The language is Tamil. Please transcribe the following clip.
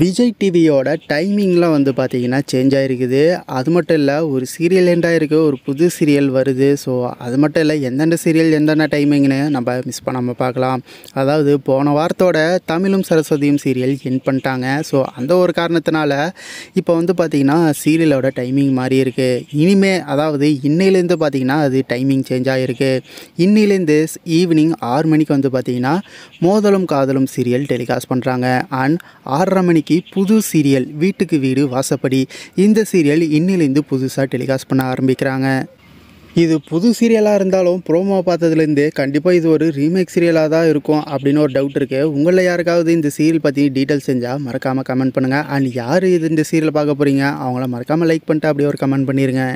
விஜய் டிவியோட டைமிங்லாம் வந்து பார்த்தீங்கன்னா சேஞ்ச் ஆகிருக்குது அது மட்டும் இல்லை ஒரு சீரியல் எண்டாக இருக்கு ஒரு புது சீரியல் வருது ஸோ அது மட்டும் இல்லை எந்தெந்த சீரியல் எந்தெந்த டைமிங்னு நம்ம மிஸ் பண்ணாமல் பார்க்கலாம் அதாவது போன வாரத்தோட தமிழும் சரஸ்வதியும் சீரியல் என் பண்ணிட்டாங்க ஸோ அந்த ஒரு காரணத்தினால இப்போ வந்து பார்த்திங்கன்னா சீரியலோட டைமிங் மாறி இருக்குது இனிமே அதாவது இன்னையிலேருந்து பார்த்திங்கன்னா அது டைமிங் சேஞ்ச் ஆகிருக்கு இன்னிலேருந்து ஈவினிங் ஆறு மணிக்கு வந்து பார்த்திங்கன்னா மோதலும் காதலும் சீரியல் டெலிகாஸ்ட் பண்ணுறாங்க அண்ட் ஆறரை மணி இன்னைக்கு புது சீரியல் வீட்டுக்கு வீடு வாசப்படி இந்த சீரியல் இன்னிலேருந்து புதுசாக டெலிகாஸ்ட் பண்ண ஆரம்பிக்கிறாங்க இது புது சீரியலாக இருந்தாலும் ப்ரோமோ பார்த்ததுலேருந்து கண்டிப்பாக இது ஒரு ரீமேக் சீரியலாக தான் இருக்கும் அப்படின்னு ஒரு டவுட் இருக்குது உங்களில் யாருக்காவது இந்த சீரியல் பற்றி டீட்டெயில்ஸ் செஞ்சால் மறக்காமல் கமெண்ட் பண்ணுங்கள் அண்ட் யார் இது இந்த சீரியல் பார்க்க போகிறீங்க அவங்கள மறக்காமல் லைக் பண்ணிட்டு அப்படியே ஒரு கமெண்ட் பண்ணிடுங்க